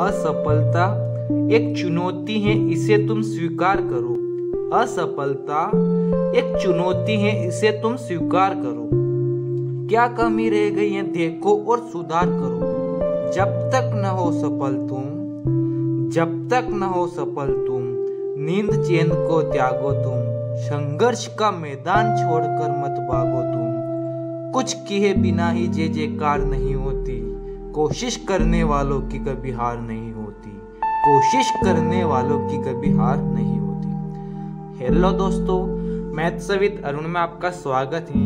असफलता एक चुनौती है इसे तुम स्वीकार करो असफलता एक चुनौती है इसे तुम स्वीकार करो क्या कमी रह गई है देखो और सुधार करो जब तक न हो सफल तुम जब तक न हो सफल तुम नींद चैन को त्यागो तुम संघर्ष का मैदान छोड़कर मत भागो तुम कुछ किए बिना ही जय जयकार नहीं होती कोशिश करने वालों की कभी हार नहीं होती कोशिश करने वालों की कभी हार नहीं होती हेलो दोस्तों मैथ सवित अरुण में आपका स्वागत है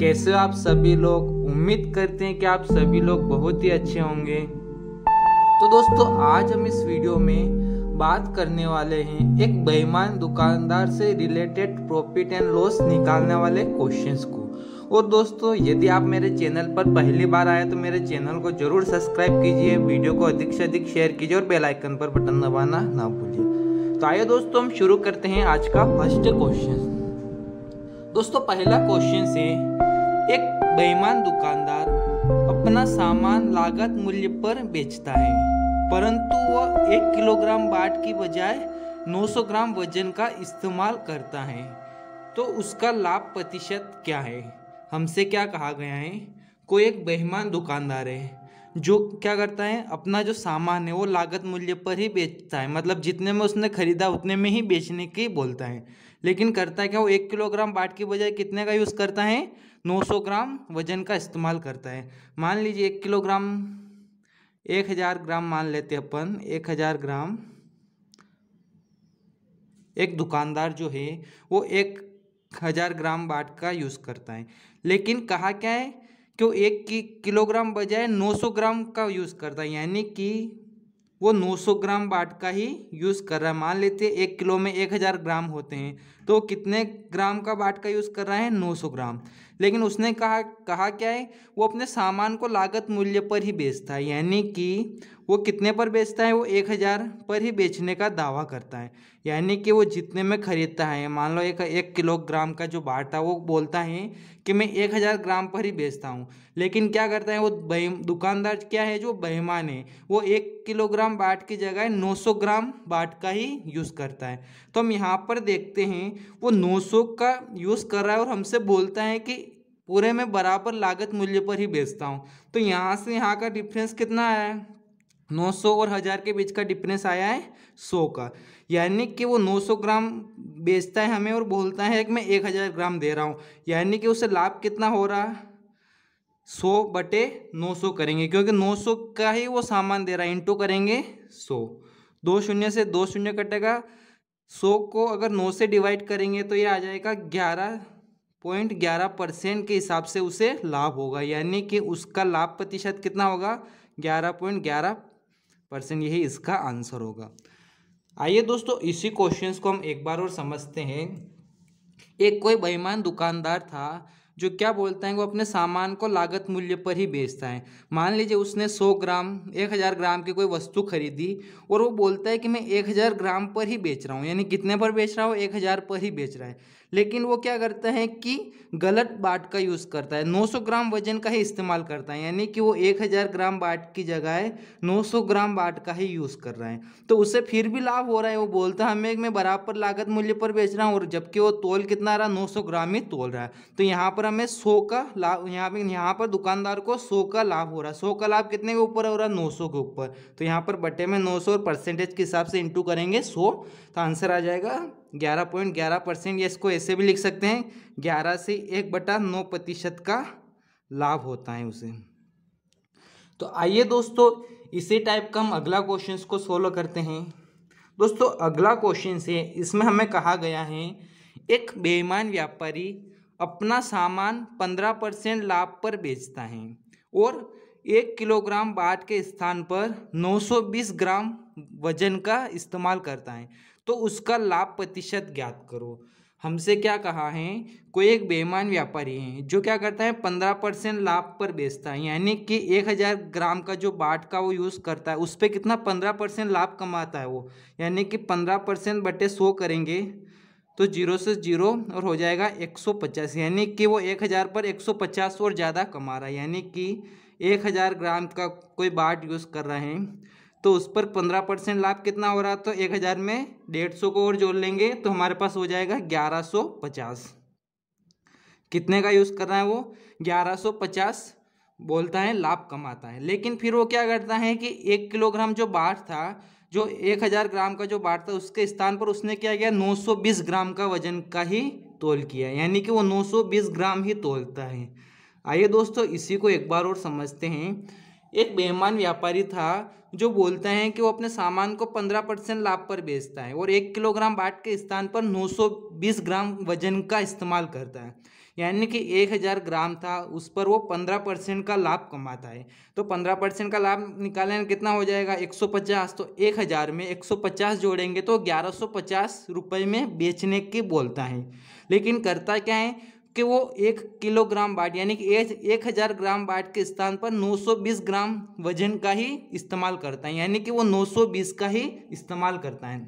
कैसे आप सभी लोग उम्मीद करते हैं कि आप सभी लोग बहुत ही अच्छे होंगे तो दोस्तों आज हम इस वीडियो में बात करने वाले हैं एक बेईमान दुकानदार से रिलेटेड प्रॉफिट एंड लॉस निकालने वाले क्वेश्चंस को और दोस्तों यदि आप मेरे चैनल पर पहली बार आए तो मेरे चैनल को जरूर सब्सक्राइब कीजिए वीडियो को अधिक से अधिक शेयर कीजिए और बेल आइकन पर बटन दबाना ना भूलिए तो आइए दोस्तों हम शुरू करते हैं आज का फर्स्ट क्वेश्चन दोस्तों पहला क्वेश्चन से एक बेईमान दुकानदार अपना सामान लागत मूल्य पर बेचता है परंतु वह एक किलोग्राम बाट की बजाय 900 ग्राम वजन का इस्तेमाल करता है तो उसका लाभ प्रतिशत क्या है हमसे क्या कहा गया है कोई एक बेहमान दुकानदार है जो क्या करता है अपना जो सामान है वो लागत मूल्य पर ही बेचता है मतलब जितने में उसने खरीदा उतने में ही बेचने की बोलता है लेकिन करता है क्या वो एक किलोग्राम बाट की बजाय कितने का यूज़ करता है 900 ग्राम वजन का इस्तेमाल करता है मान लीजिए एक किलोग्राम एक हज़ार ग्राम मान लेते अपन एक हज़ार ग्राम एक दुकानदार जो है वो एक हज़ार ग्राम बाट का यूज़ करता है लेकिन कहा क्या है कि वो एक किलोग्राम बजाय 900 ग्राम का यूज़ करता है यानी कि वो 900 ग्राम बाट का ही यूज़ कर रहा है मान लेते हैं एक किलो में एक हजार ग्राम होते हैं तो कितने ग्राम का बाट का यूज़ कर रहा है 900 ग्राम लेकिन उसने कहा कहा क्या है वो अपने सामान को लागत मूल्य पर ही बेचता है यानी कि वो कितने पर बेचता है वो एक हज़ार पर ही बेचने का दावा करता है यानी कि वो जितने में ख़रीदता है मान लो एक एक किलोग्राम का जो बाट था वो बोलता है कि मैं एक हज़ार ग्राम पर ही बेचता हूँ लेकिन क्या करता है वो दुकानदार क्या है जो बेहमान है वो एक किलोग्राम बाट की जगह सौ ग्राम बाट का ही यूज़ करता है तो हम यहाँ पर देखते हैं वो 900 का यूज़ कर रहा है और हमसे बोलता है कि पूरे में बराबर लागत मूल्य पर ही बेचता हूँ तो यहाँ से यहाँ का डिफरेंस कितना आया है 900 और हज़ार के बीच का डिफरेंस आया है 100 का यानी कि वो 900 ग्राम बेचता है हमें और बोलता है कि मैं 1000 ग्राम दे रहा हूँ यानी कि उसे लाभ कितना हो रहा है सौ बटे नौ सौ करेंगे क्योंकि नौ सौ का ही वो सामान दे रहा है इंटू करेंगे सौ दो शून्य से दो शून्य कटेगा सौ को अगर नौ से डिवाइड करेंगे तो ये आ जाएगा ग्यारह पॉइंट ग्यारह परसेंट के हिसाब से उसे लाभ होगा यानी कि उसका लाभ प्रतिशत कितना होगा ग्यारह पॉइंट ग्यारह परसेंट यही इसका आंसर होगा आइए दोस्तों इसी क्वेश्चंस को हम एक बार और समझते हैं एक कोई बेईमान दुकानदार था जो क्या बोलता है वो अपने सामान को लागत मूल्य पर ही बेचता है मान लीजिए उसने सौ ग्राम एक हज़ार ग्राम की कोई वस्तु खरीदी और वो बोलता है कि मैं एक हज़ार ग्राम पर ही बेच रहा हूँ यानी कितने पर बेच रहा हूँ एक हज़ार पर ही बेच रहा है लेकिन वो क्या करता है कि गलत बाट का यूज़ करता है 900 ग्राम वजन का ही इस्तेमाल करता है यानी कि वो 1000 ग्राम बाट की जगह 900 ग्राम बाट का ही यूज़ कर रहा है तो उससे फिर भी लाभ हो रहा है वो बोलता है हमें मैं बराबर लागत मूल्य पर बेच रहा हूँ और जबकि वो तोल कितना रहा नौ ग्राम ही तोल रहा है तो यहाँ पर हमें सौ का लाभ यहाँ पर यहाँ पर दुकानदार को सौ का लाभ हो रहा है सौ का लाभ कितने के ऊपर हो रहा है नौ के ऊपर तो यहाँ पर बटे में नौ और परसेंटेज के हिसाब से इंटू करेंगे सौ तो आंसर आ जाएगा ग्यारह पॉइंट ग्यारह परसेंट या इसको ऐसे भी लिख सकते हैं ग्यारह से एक बटा नौ प्रतिशत का लाभ होता है उसे तो आइए दोस्तों इसी टाइप का हम अगला क्वेश्चन को सोल्व करते हैं दोस्तों अगला क्वेश्चन है इसमें हमें कहा गया है एक बेईमान व्यापारी अपना सामान पंद्रह परसेंट लाभ पर बेचता है और एक किलोग्राम बाट के स्थान पर 920 ग्राम वजन का इस्तेमाल करता है तो उसका लाभ प्रतिशत ज्ञात करो हमसे क्या कहा है कोई एक बेईमान व्यापारी है जो क्या करता है पंद्रह परसेंट लाभ पर बेचता है यानी कि एक हज़ार ग्राम का जो बाट का वो यूज़ करता है उस पर कितना पंद्रह परसेंट लाभ कमाता है वो यानी कि पंद्रह परसेंट बटे सौ करेंगे तो जीरो से जीरो और हो जाएगा एक सौ पचास यानी कि वो एक हज़ार पर एक सौ पचास और ज़्यादा कमा रहा है यानी कि एक हज़ार ग्राम का कोई बाट यूज़ कर रहे हैं तो उस पर पंद्रह परसेंट लाभ कितना हो रहा तो एक हज़ार में डेढ़ सौ को और जोड़ लेंगे तो हमारे पास हो जाएगा ग्यारह सौ पचास कितने का यूज़ कर रहा है वो ग्यारह सौ पचास बोलता है लाभ कमाता है लेकिन फिर वो क्या करता है कि एक किलोग्राम जो बाट था जो एक हज़ार ग्राम का जो बाट था उसके स्थान पर उसने क्या किया नौ सौ बीस ग्राम का वजन का ही तोल किया यानी कि वो नौ सौ बीस ग्राम ही तोलता है आइए दोस्तों इसी को एक बार और समझते हैं एक बेईमान व्यापारी था जो बोलता है कि वो अपने सामान को पंद्रह परसेंट लाभ पर बेचता है और एक किलोग्राम बाट के स्थान पर नौ सौ बीस ग्राम वजन का इस्तेमाल करता है यानी कि एक हज़ार ग्राम था उस पर वो पंद्रह परसेंट का लाभ कमाता है तो पंद्रह परसेंट का लाभ निकालने कितना हो जाएगा एक सौ पचास तो एक हज़ार में एक सौ पचास जोड़ेंगे तो ग्यारह सौ पचास रुपये में बेचने की बोलता है लेकिन करता क्या है कि वो एक किलोग्राम बाट यानी कि एक हज़ार ग्राम बाट के स्थान पर 920 ग्राम वजन का ही इस्तेमाल करता है यानी कि वो 920 का ही इस्तेमाल करता है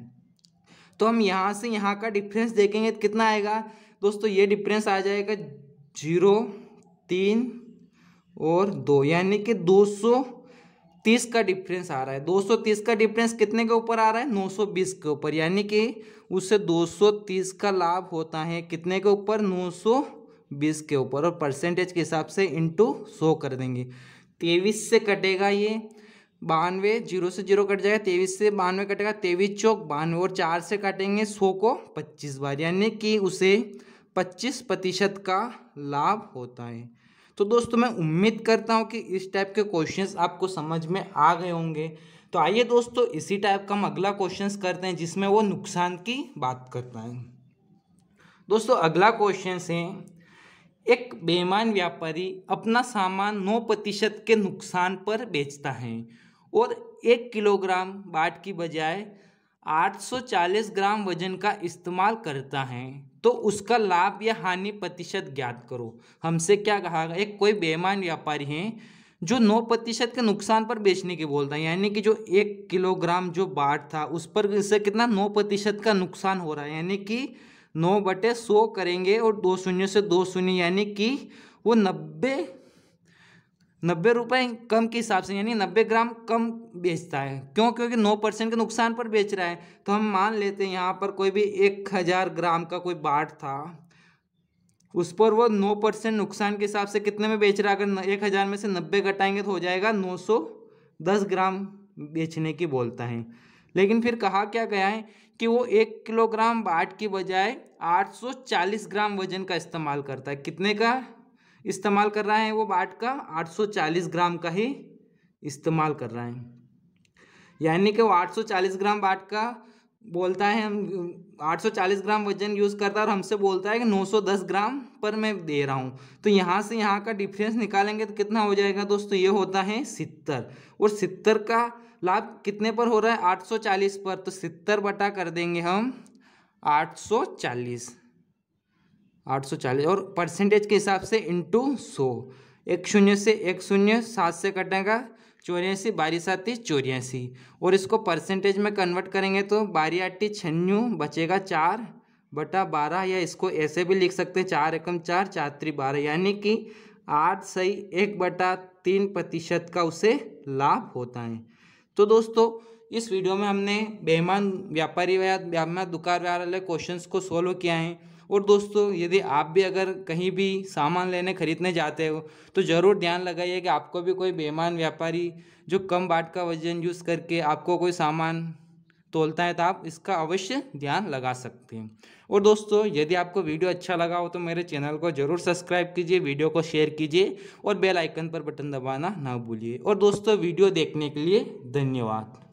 तो हम यहाँ से यहाँ का डिफरेंस देखेंगे तो कितना आएगा दोस्तों ये डिफरेंस आ जाएगा जीरो तीन और दो यानी कि दो सौ तीस का डिफरेंस आ रहा है दो सौ तीस का डिफरेंस कितने के ऊपर आ रहा है नौ सौ बीस के ऊपर यानी कि उससे दो सौ तीस का लाभ होता है कितने के ऊपर नौ सौ बीस के ऊपर और परसेंटेज के हिसाब से इंटू सौ कर देंगे तेईस से कटेगा ये बानवे जीरो से जीरो कट जाएगा तेईस से बानवे कटेगा तेईस चौक बानवे और चार से काटेंगे सौ को पच्चीस बार यानी कि उसे पच्चीस प्रतिशत का लाभ होता है तो दोस्तों मैं उम्मीद करता हूँ कि इस टाइप के क्वेश्चंस आपको समझ में आ गए होंगे तो आइए दोस्तों इसी टाइप का हम अगला क्वेश्चंस करते हैं जिसमें वो नुकसान की बात करता है दोस्तों अगला क्वेश्चन है एक बेमान व्यापारी अपना सामान नौ प्रतिशत के नुकसान पर बेचता है और एक किलोग्राम बाट की बजाय 840 ग्राम वजन का इस्तेमाल करता है तो उसका लाभ या हानि प्रतिशत ज्ञात करो हमसे क्या कहा एक कोई बेमान व्यापारी हैं जो 9 प्रतिशत के नुकसान पर बेचने के बोलता है यानी कि जो एक किलोग्राम जो बाट था उस पर इससे कितना 9 प्रतिशत का नुकसान हो रहा है यानी कि 9 बटे सौ करेंगे और दो शून्य से दो शून्य यानी कि वो नब्बे नब्बे रुपये कम के हिसाब से यानी नब्बे ग्राम कम बेचता है क्यों क्योंकि नौ परसेंट के नुकसान पर बेच रहा है तो हम मान लेते हैं यहाँ पर कोई भी एक हज़ार ग्राम का कोई बाट था उस पर वो नौ परसेंट नुकसान के हिसाब से कितने में बेच रहा है अगर एक हज़ार में से नब्बे घटाएंगे तो हो जाएगा नौ सौ दस ग्राम बेचने की बोलता है लेकिन फिर कहा क्या गया है कि वो एक किलोग्राम बाट की बजाय चालीस ग्राम वजन का इस्तेमाल करता है कितने का इस्तेमाल कर रहा है वो बाट का 840 ग्राम का ही इस्तेमाल कर रहा है यानी कि वो 840 ग्राम बाट का बोलता है हम 840 ग्राम वजन यूज़ करता है और हमसे बोलता है कि 910 ग्राम पर मैं दे रहा हूँ तो यहाँ से यहाँ का डिफरेंस निकालेंगे तो कितना हो जाएगा दोस्तों ये होता है सितर और सितर का लाभ कितने पर हो रहा है 840 पर तो सितर बटा कर देंगे हम 840 आठ सौ चालीस और परसेंटेज के हिसाब से इंटू सौ एक शून्य से एक शून्य सात से कटेगा चौरासी बारी साती चौरासी और इसको परसेंटेज में कन्वर्ट करेंगे तो बारी आठी छन्यू बचेगा चार बटा बारह या इसको ऐसे भी लिख सकते हैं चार एकम चार चार त्री बारह यानी कि आठ सही एक बटा तीन प्रतिशत का उसे लाभ होता है तो दोस्तों इस वीडियो में हमने बेहमान व्यापारी व्यापार दुकान वाले क्वेश्चन को सोल्व किया है और दोस्तों यदि आप भी अगर कहीं भी सामान लेने खरीदने जाते हो तो ज़रूर ध्यान लगाइए कि आपको भी कोई बेमान व्यापारी जो कम बाट का वजन यूज़ करके आपको कोई सामान तोलता है तो आप इसका अवश्य ध्यान लगा सकते हैं और दोस्तों यदि आपको वीडियो अच्छा लगा हो तो मेरे चैनल को ज़रूर सब्सक्राइब कीजिए वीडियो को शेयर कीजिए और बेल आइकन पर बटन दबाना ना भूलिए और दोस्तों वीडियो देखने के लिए धन्यवाद